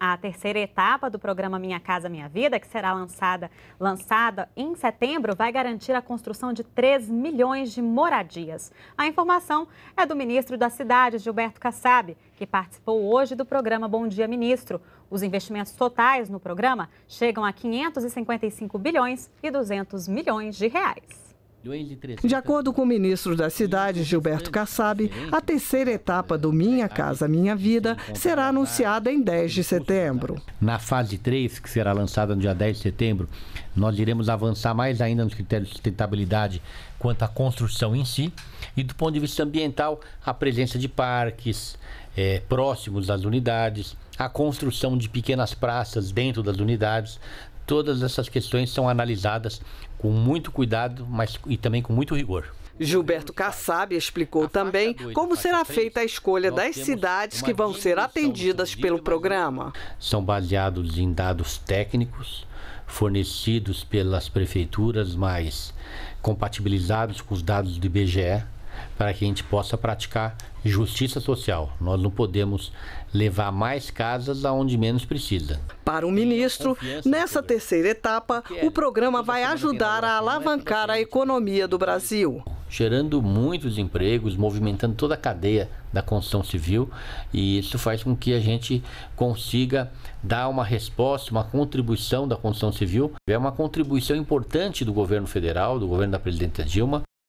a terceira etapa do programa Minha Casa Minha Vida, que será lançada, lançada em setembro, vai garantir a construção de 3 milhões de moradias. A informação é do ministro da Cidade, Gilberto Kassab, que participou hoje do programa Bom Dia Ministro. Os investimentos totais no programa chegam a 555 bilhões e 200 milhões de reais. De acordo com o ministro da cidade, Gilberto Kassab, a terceira etapa do Minha Casa Minha Vida será anunciada em 10 de setembro. Na fase 3, que será lançada no dia 10 de setembro, nós iremos avançar mais ainda nos critérios de sustentabilidade quanto à construção em si e do ponto de vista ambiental, a presença de parques é, próximos das unidades, a construção de pequenas praças dentro das unidades, todas essas questões são analisadas com muito cuidado, mas e também com muito rigor. Gilberto Kassab explicou também como será feita a escolha das cidades que vão ser atendidas pelo programa. São baseados em dados técnicos fornecidos pelas prefeituras, mas compatibilizados com os dados do IBGE, para que a gente possa praticar justiça social. Nós não podemos levar mais casas aonde menos precisa. Para o ministro, nessa terceira etapa, o programa vai ajudar a alavancar a economia do Brasil. Gerando muitos empregos, movimentando toda a cadeia da construção civil, e isso faz com que a gente consiga dar uma resposta, uma contribuição da construção civil. É uma contribuição importante do governo federal, do governo da presidenta Dilma,